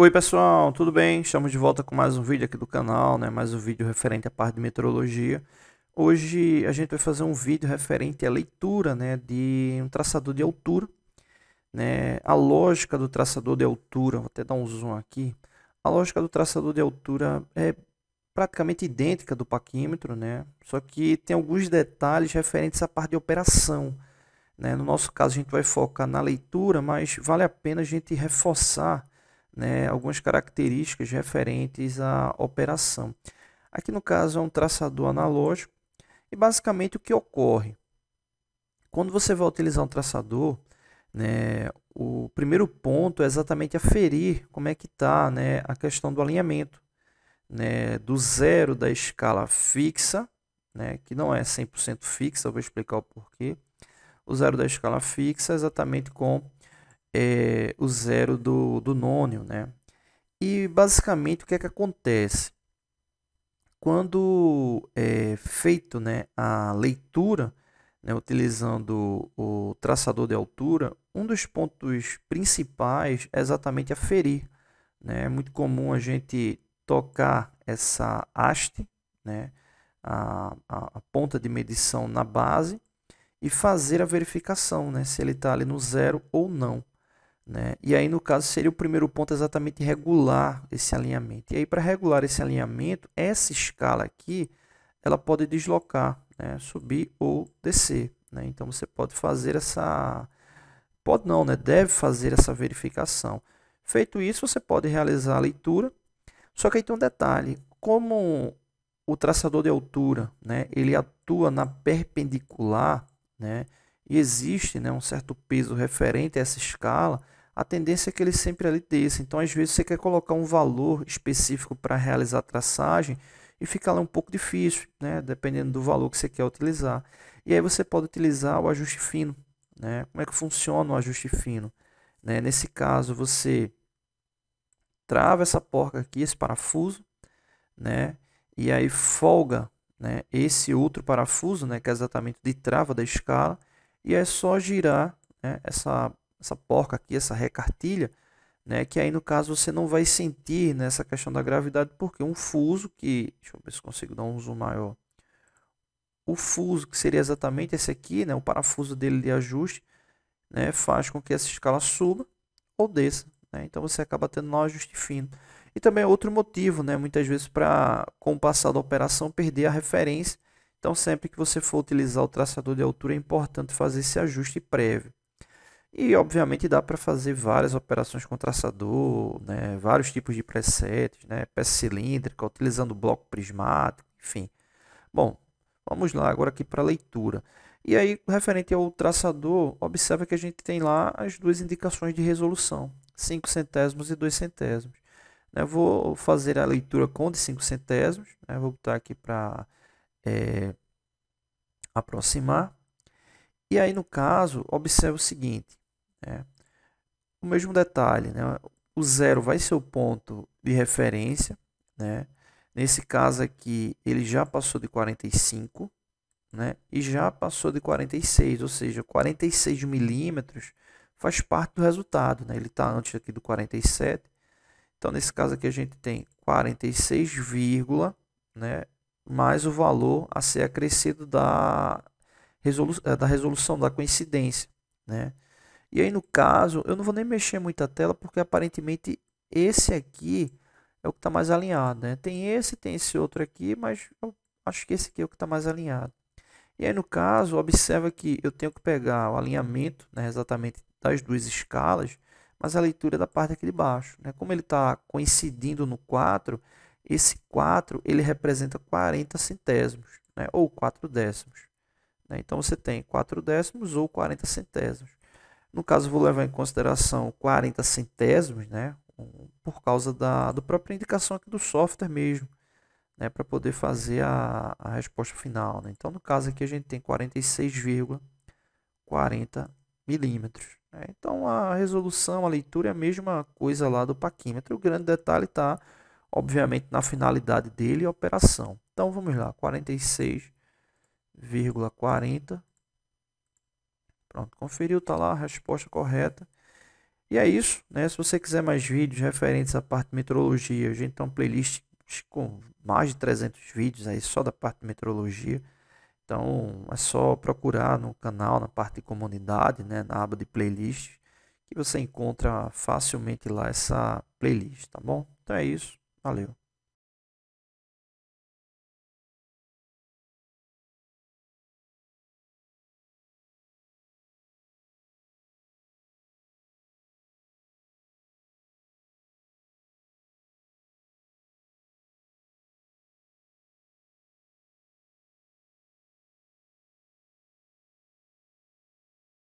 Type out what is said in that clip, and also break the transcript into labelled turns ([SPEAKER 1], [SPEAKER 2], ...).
[SPEAKER 1] Oi pessoal, tudo bem? Estamos de volta com mais um vídeo aqui do canal, né? mais um vídeo referente à parte de meteorologia. Hoje a gente vai fazer um vídeo referente à leitura né, de um traçador de altura. Né? A lógica do traçador de altura, vou até dar um zoom aqui. A lógica do traçador de altura é praticamente idêntica do paquímetro, né? só que tem alguns detalhes referentes à parte de operação. Né? No nosso caso a gente vai focar na leitura, mas vale a pena a gente reforçar né, algumas características referentes à operação. Aqui no caso é um traçador analógico e basicamente o que ocorre quando você vai utilizar um traçador, né, o primeiro ponto é exatamente aferir como é que está né, a questão do alinhamento né, do zero da escala fixa, né, que não é 100% fixa, eu vou explicar o porquê. O zero da escala fixa é exatamente com é, o zero do, do nônio, né? E basicamente o que é que acontece? Quando é feito né, a leitura, né, utilizando o traçador de altura, um dos pontos principais é exatamente aferir. Né? É muito comum a gente tocar essa haste, né, a, a, a ponta de medição na base, e fazer a verificação né, se ele está ali no zero ou não. Né? E aí, no caso, seria o primeiro ponto exatamente regular esse alinhamento. E aí, para regular esse alinhamento, essa escala aqui, ela pode deslocar, né? subir ou descer. Né? Então, você pode fazer essa... Pode não, né? deve fazer essa verificação. Feito isso, você pode realizar a leitura. Só que aí tem um detalhe. Como o traçador de altura, né? ele atua na perpendicular, né? e existe né, um certo peso referente a essa escala, a tendência é que ele sempre ali desça. Então, às vezes, você quer colocar um valor específico para realizar a traçagem e fica lá um pouco difícil, né? dependendo do valor que você quer utilizar. E aí você pode utilizar o ajuste fino. Né? Como é que funciona o ajuste fino? Né? Nesse caso, você trava essa porca aqui, esse parafuso, né? e aí folga né? esse outro parafuso, né? que é exatamente de trava da escala, e é só girar né? essa essa porca aqui, essa recartilha, né? Que aí no caso você não vai sentir nessa questão da gravidade, porque um fuso que, deixa eu ver se consigo dar um zoom maior. O fuso que seria exatamente esse aqui, né? O parafuso dele de ajuste, né? Faz com que essa escala suba ou desça, né? Então você acaba tendo um ajuste fino. E também é outro motivo, né? Muitas vezes para com o passar da operação perder a referência. Então sempre que você for utilizar o traçador de altura é importante fazer esse ajuste prévio. E obviamente dá para fazer várias operações com traçador, né? vários tipos de presets, né? peça cilíndrica, utilizando bloco prismático, enfim. Bom, vamos lá agora aqui para a leitura. E aí, referente ao traçador, observa que a gente tem lá as duas indicações de resolução, 5 centésimos e 2 centésimos. vou fazer a leitura com de 5 centésimos, né? vou botar aqui para é, aproximar. E aí, no caso, observa o seguinte, né? O mesmo detalhe, né? o zero vai ser o ponto de referência. Né? Nesse caso aqui, ele já passou de 45 né? e já passou de 46, ou seja, 46 milímetros faz parte do resultado. Né? Ele está antes aqui do 47. Então, nesse caso aqui, a gente tem 46, vírgula, né? mais o valor a ser acrescido da, eh, da resolução da coincidência. Né? E aí no caso, eu não vou nem mexer muito a tela, porque aparentemente esse aqui é o que está mais alinhado. Né? Tem esse, tem esse outro aqui, mas eu acho que esse aqui é o que está mais alinhado. E aí no caso, observa que eu tenho que pegar o alinhamento né, exatamente das duas escalas, mas a leitura é da parte aqui de baixo. Né? Como ele está coincidindo no 4, esse 4 ele representa 40 centésimos, né? ou 4 décimos. Né? Então você tem 4 décimos ou 40 centésimos. No caso, vou levar em consideração 40 centésimos, né? Por causa da, do própria indicação aqui do software mesmo, né? Para poder fazer a, a resposta final, né? Então, no caso aqui, a gente tem 46,40 milímetros. Né? Então, a resolução, a leitura é a mesma coisa lá do paquímetro. O grande detalhe está, obviamente, na finalidade dele e operação. Então, vamos lá, 46,40 Pronto, conferiu, está lá a resposta correta. E é isso, né? Se você quiser mais vídeos referentes à parte de metrologia, a gente tem uma playlist com mais de 300 vídeos aí só da parte de metrologia. Então é só procurar no canal, na parte de comunidade, né, na aba de playlist, que você encontra facilmente lá essa playlist, tá bom? Então é isso, valeu.